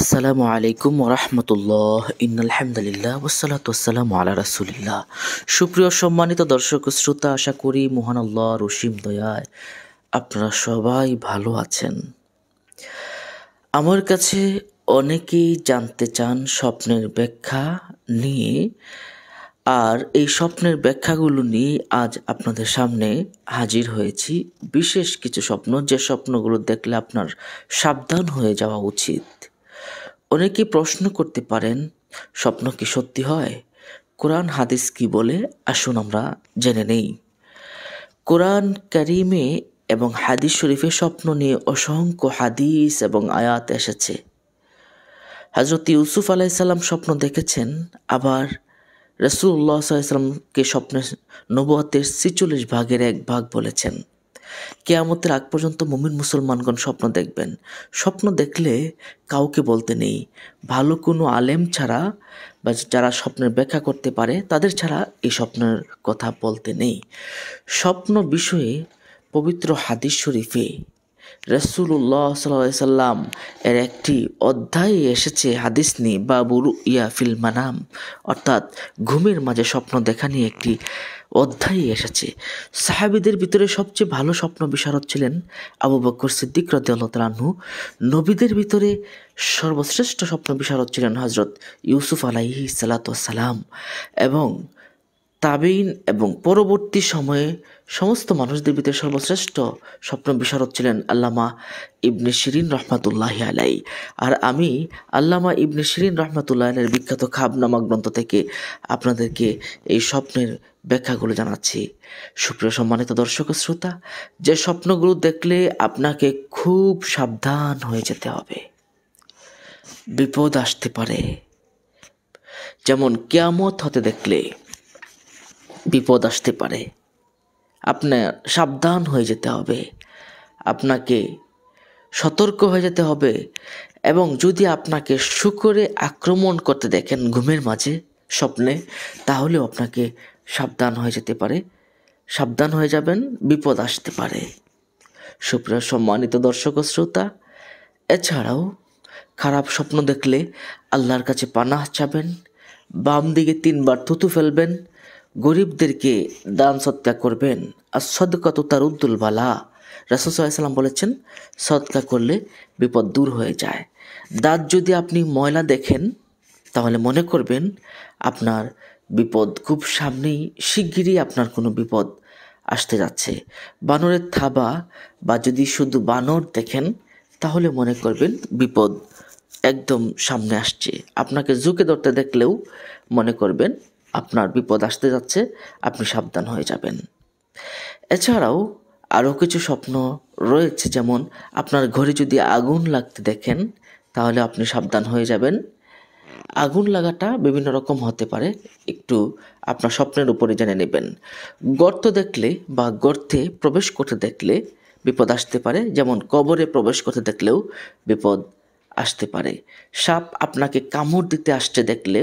আসসালামু আলাইকুম রহমতুল্লাহ ইনালহামদুলিল্লাহ ওসালাত আসসালাম আলা রাসুলিল্লাহ সুপ্রিয় সম্মানিত দর্শক শ্রোতা আশা করি মোহান আল্লাহ রসিম দয়ায় আপনারা সবাই ভালো আছেন আমার কাছে অনেকেই জানতে চান স্বপ্নের ব্যাখ্যা নিয়ে আর এই স্বপ্নের ব্যাখ্যাগুলো নিয়ে আজ আপনাদের সামনে হাজির হয়েছি বিশেষ কিছু স্বপ্ন যে স্বপ্নগুলো দেখলে আপনার সাবধান হয়ে যাওয়া উচিত অনেকে প্রশ্ন করতে পারেন স্বপ্ন কি সত্যি হয় কোরআন হাদিস কি বলে আসুন আমরা জেনে নেই কোরআন কারিমে এবং হাদিস শরীফে স্বপ্ন নিয়ে অসংখ্য হাদিস এবং আয়াত এসেছে হজরত ইউসুফ আলাইসাল্লাম স্বপ্ন দেখেছেন আবার রসুল্লাহ সাল্লামকে স্বপ্নে নবুয়াতের ছিচল্লিশ ভাগের এক ভাগ বলেছেন কেয়ামতের আগ পর্যন্ত মমিন মুসলমানগণ স্বপ্ন দেখবেন স্বপ্ন দেখলে কাউকে বলতে নেই ভালো কোনো আলেম ছাড়া বা যারা স্বপ্নের ব্যাখ্যা করতে পারে তাদের ছাড়া এই স্বপ্নের কথা বলতে নেই স্বপ্ন বিষয়ে পবিত্র হাদিস শরীফে রসুল্লাহ সাল্লাম এর একটি অধ্যায়ে এসেছে হাদিস নি বুরু ইয়া ফিল মানাম অর্থাৎ ঘুমের মাঝে স্বপ্ন দেখা নিয়ে একটি অধ্যায়ে এসেছে সাহাবিদের ভিতরে সবচেয়ে ভালো স্বপ্ন বিশারদ ছিলেন আবু বকর সিদ্দিক রদ্দালতালাহু নবীদের ভিতরে সর্বশ্রেষ্ঠ স্বপ্ন বিশারদ ছিলেন হজরত ইউসুফ আলাইহি সালাম এবং তাবেইন এবং পরবর্তী সময়ে সমস্ত মানুষদের ভিতরে সর্বশ্রেষ্ঠ স্বপ্ন বিশারদ ছিলেন আল্লামা ইবনে শিরিন রহমাতুল্লাহ আলাই আর আমি আল্লামা ইবনে শিরিন রহমাতুল্লাহ আলাইয়ের বিখ্যাত খাবনামা গ্রন্থ থেকে আপনাদেরকে এই স্বপ্নের ব্যাখ্যাগুলো জানাচ্ছি সুপ্রিয় সম্মানিত দর্শক শ্রোতা যে স্বপ্নগুলো দেখলে আপনাকে খুব সাবধান হয়ে যেতে হবে বিপদ আসতে পারে যেমন কেয়ামত হতে দেখলে বিপদ আসতে পারে আপনার সাবধান হয়ে যেতে হবে আপনাকে সতর্ক হয়ে যেতে হবে এবং যদি আপনাকে শুকরে আক্রমণ করতে দেখেন ঘুমের মাঝে স্বপ্নে তাহলেও আপনাকে সাবধান হয়ে যেতে পারে সাবধান হয়ে যাবেন বিপদ আসতে পারে সুপ্রিয় সম্মানিত দর্শক শ্রোতা এছাড়াও খারাপ স্বপ্ন দেখলে আল্লাহর কাছে পানাহ চাবেন বাম দিকে তিনবার থুতু ফেলবেন গরিবদেরকে দান সৎকা করবেন আর সদকা তো তার উদ্দুল বালা রাসুসাল্লাম বলেছেন সৎকা করলে বিপদ দূর হয়ে যায় দাঁত যদি আপনি ময়লা দেখেন তাহলে মনে করবেন আপনার বিপদ খুব সামনেই শিগগিরই আপনার কোনো বিপদ আসতে যাচ্ছে বানরের থাবা বা যদি শুধু বানর দেখেন তাহলে মনে করবেন বিপদ একদম সামনে আসছে আপনাকে ঝুঁকে ধরতে দেখলেও মনে করবেন আপনার বিপদ আসতে যাচ্ছে আপনি সাবধান হয়ে যাবেন এছাড়াও আরও কিছু স্বপ্ন রয়েছে যেমন আপনার ঘরে যদি আগুন লাগতে দেখেন তাহলে আপনি সাবধান হয়ে যাবেন আগুন লাগাটা বিভিন্ন রকম হতে পারে একটু আপনার স্বপ্নের উপরে জেনে নেবেন গর্ত দেখলে বা গর্তে প্রবেশ করতে দেখলে বিপদ আসতে পারে যেমন কবরে প্রবেশ করতে দেখলেও বিপদ আসতে পারে সাপ আপনাকে কামড় দিতে আসতে দেখলে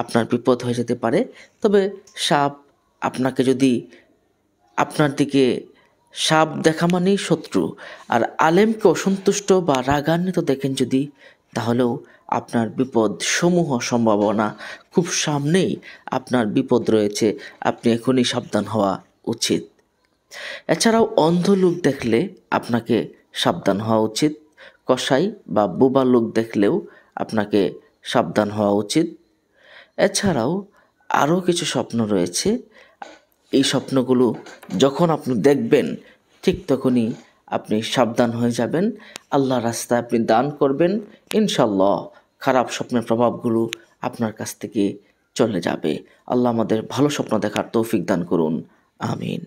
আপনার বিপদ হয়ে যেতে পারে তবে সাপ আপনাকে যদি আপনার দিকে সাপ দেখা মানেই শত্রু আর আলেমকে অসন্তুষ্ট বা রাগান্বিত দেখেন যদি তাহলেও আপনার বিপদ সমূহ সম্ভাবনা খুব সামনেই আপনার বিপদ রয়েছে আপনি এখনই সাবধান হওয়া উচিত এছাড়াও অন্ধ লোক দেখলে আপনাকে সাবধান হওয়া উচিত কসাই বা বোবা লোক দেখলেও আপনাকে সাবধান হওয়া উচিত এছাড়াও আরও কিছু স্বপ্ন রয়েছে এই স্বপ্নগুলো যখন আপনি দেখবেন ঠিক তখনই আপনি সাবধান হয়ে যাবেন আল্লাহ রাস্তায় আপনি দান করবেন ইনশাল্লাহ খারাপ স্বপ্নের প্রভাবগুলো আপনার কাছ থেকে চলে যাবে আল্লাহ আমাদের ভালো স্বপ্ন দেখার তৌফিক দান করুন আমিন